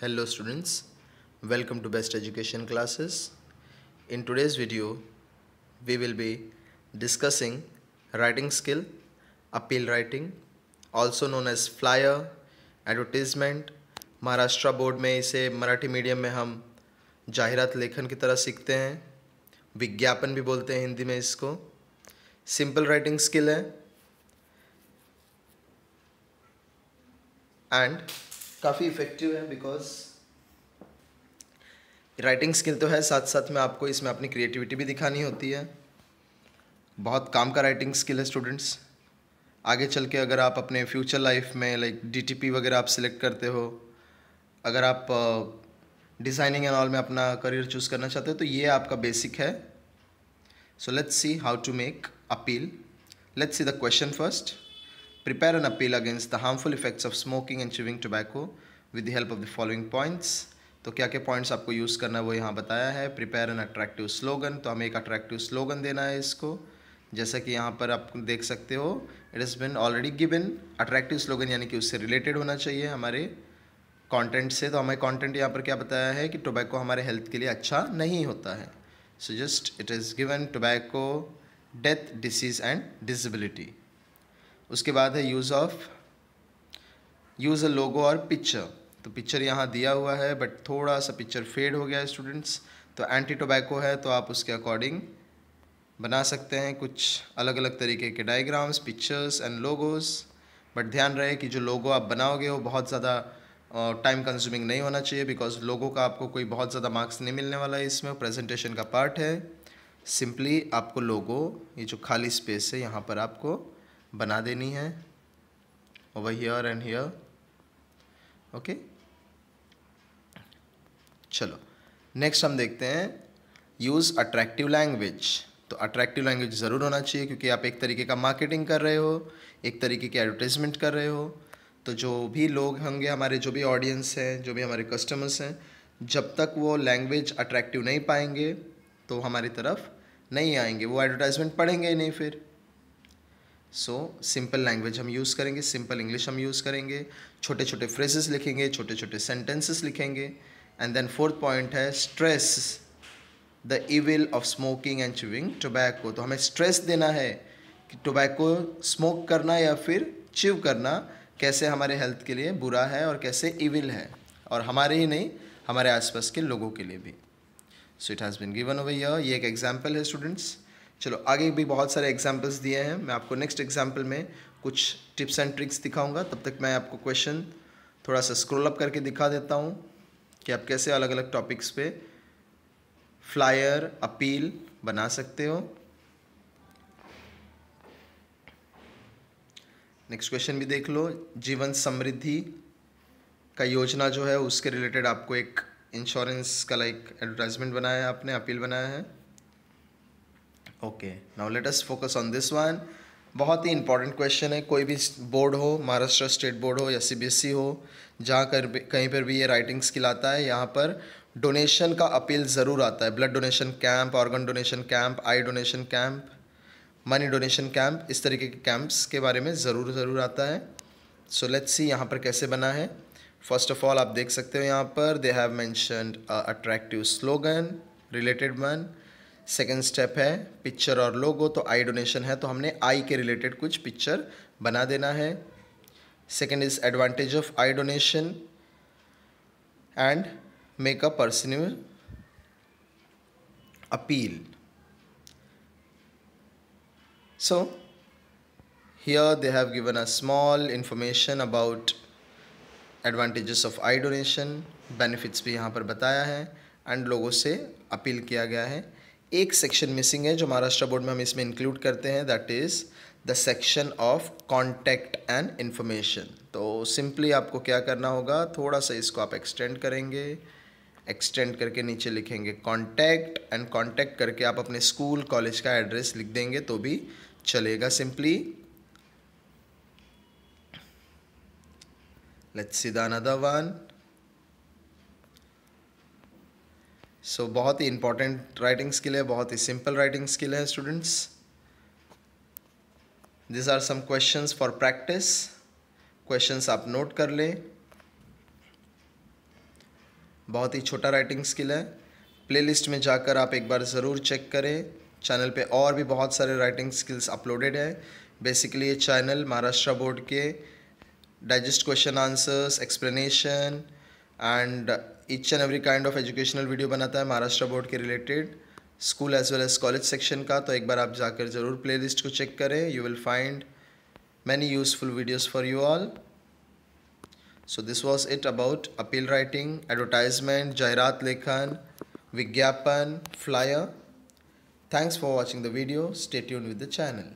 hello students welcome to best education classes in today's video we will be discussing writing skill appeal writing also known as flyer advertisement Maharashtra board में इसे Marathi medium में हम जाहिरात लेखन की तरह सीखते हैं विज्ञापन भी बोलते हैं हिंदी में इसको सिंपल राइटिंग स्किल है एंड काफ़ी इफ़ेक्टिव है बिकॉज राइटिंग स्किल तो है साथ साथ में आपको इसमें अपनी क्रिएटिविटी भी दिखानी होती है बहुत काम का राइटिंग स्किल है स्टूडेंट्स आगे चल के अगर आप अपने फ्यूचर लाइफ में लाइक डीटीपी वगैरह आप सिलेक्ट करते हो अगर आप डिज़ाइनिंग एंड ऑल में अपना करियर चूज़ करना चाहते हो तो ये आपका बेसिक है so let's see how to make appeal let's see the question first prepare an appeal against the harmful effects of smoking and chewing tobacco with the help of the following points तो क्या क्या points आपको use करना है वो यहाँ बताया है प्रिपेयर एन अट्रैक्टिव स्लोगन तो हमें एक अट्रैक्टिव स्लोगन देना है इसको जैसा कि यहाँ पर आप देख सकते हो it is been already given attractive slogan यानी कि उससे रिलेटेड होना चाहिए हमारे कंटेंट से तो हमें कंटेंट यहाँ पर क्या बताया है कि टोबैको हमारे हेल्थ के लिए अच्छा नहीं होता है so just it is given tobacco death disease and disability उसके बाद है use of use a logo और पिक्चर तो पिक्चर यहाँ दिया हुआ है बट थोड़ा सा पिक्चर फेड हो गया है स्टूडेंट्स तो एंटी टोबैको है तो आप उसके अकॉर्डिंग बना सकते हैं कुछ अलग अलग तरीके के diagrams pictures and logos but ध्यान रहे कि जो लोगो आप बनाओगे वो बहुत ज़्यादा टाइम कंज्यूमिंग नहीं होना चाहिए बिकॉज लोगों का आपको कोई बहुत ज़्यादा मार्क्स नहीं मिलने वाला है इसमें प्रेजेंटेशन का पार्ट है सिंपली आपको लोगो ये जो खाली स्पेस है यहाँ पर आपको बना देनी है over here and here okay चलो नेक्स्ट हम देखते हैं यूज़ अट्रैक्टिव लैंग्वेज तो अट्रैक्टिव लैंग्वेज ज़रूर होना चाहिए क्योंकि आप एक तरीके का मार्केटिंग कर रहे हो एक तरीके की एडवर्टाइजमेंट कर रहे हो तो जो भी लोग होंगे हमारे जो भी ऑडियंस हैं जो भी हमारे कस्टमर्स हैं जब तक वो लैंग्वेज अट्रैक्टिव नहीं पाएंगे तो हमारी तरफ नहीं आएंगे वो एडवर्टाइजमेंट पढ़ेंगे ही नहीं फिर सो सिंपल लैंग्वेज हम यूज़ करेंगे सिंपल इंग्लिश हम यूज़ करेंगे छोटे छोटे फ्रेजेस लिखेंगे छोटे छोटे सेंटेंसेस लिखेंगे एंड देन फोर्थ पॉइंट है stress the evil of smoking and chewing tobacco तो हमें स्ट्रेस देना है कि टोबैको स्मोक करना या फिर चिव करना कैसे हमारे हेल्थ के लिए बुरा है और कैसे इविल है और हमारे ही नहीं हमारे आसपास के लोगों के लिए भी so it has been given over here ये एक एग्जाम्पल है स्टूडेंट्स चलो आगे भी बहुत सारे एग्जाम्पल्स दिए हैं मैं आपको नेक्स्ट एग्जाम्पल में कुछ टिप्स एंड ट्रिक्स दिखाऊंगा तब तक मैं आपको क्वेश्चन थोड़ा सा स्क्रोल अप करके दिखा देता हूँ कि आप कैसे अलग अलग टॉपिक्स पे फ्लायर अपील बना सकते हो नेक्स्ट क्वेश्चन भी देख लो जीवन समृद्धि का योजना जो है उसके रिलेटेड आपको एक इंश्योरेंस का लाइक एडवर्टाइजमेंट बनाया है आपने अपील बनाया है okay now let us focus on this one बहुत ही इंपॉर्टेंट क्वेश्चन है कोई भी बोर्ड हो महाराष्ट्र स्टेट बोर्ड हो या सीबीएसई e हो जहाँ कर कहीं पर भी ये राइटिंग स्किल आता है यहाँ पर डोनेशन का अपील ज़रूर आता है blood donation camp organ donation camp eye donation camp money donation camp इस तरीके के कैंप्स के बारे में ज़रूर ज़रूर आता है सो लेट्स सी यहाँ पर कैसे बना है फर्स्ट ऑफ ऑल आप देख सकते हो यहाँ पर they have mentioned attractive slogan related one second step है पिक्चर और लोगो तो आई डोनेशन है तो हमने आई के रिलेटेड कुछ पिक्चर बना देना है second is advantage of eye donation and make a person appeal so here they have given a small information about advantages of eye donation benefits भी यहाँ पर बताया है एंड लोगों से अपील किया गया है एक सेक्शन मिसिंग है जो महाराष्ट्र बोर्ड में हम इसमें इंक्लूड करते हैं that is the section of contact and information तो सिंपली आपको क्या करना होगा थोड़ा सा इसको आप एक्सटेंड करेंगे एक्सटेंड करके नीचे लिखेंगे कॉन्टैक्ट एंड कॉन्टैक्ट करके आप अपने स्कूल कॉलेज का एड्रेस लिख देंगे तो भी चलेगा simply let's see the another one so so, बहुत ही इंपॉर्टेंट राइटिंग स्किल है बहुत ही सिंपल राइटिंग स्किल है students this are some questions for practice questions आप नोट कर लें बहुत ही छोटा राइटिंग स्किल है प्लेलिस्ट में जाकर आप एक बार ज़रूर चेक करें चैनल पे और भी बहुत सारे राइटिंग स्किल्स अपलोडेड है बेसिकली ये चैनल महाराष्ट्र बोर्ड के digest question answers explanation and each and every kind of educational video बनाता है महाराष्ट्र बोर्ड के related school as well as college section का तो एक बार आप जाकर ज़रूर लिस्ट को चेक करें you will find many useful videos for you all so this was it about appeal writing advertisement जाहरात लेखन विज्ञापन flyer thanks for watching the video stay tuned with the channel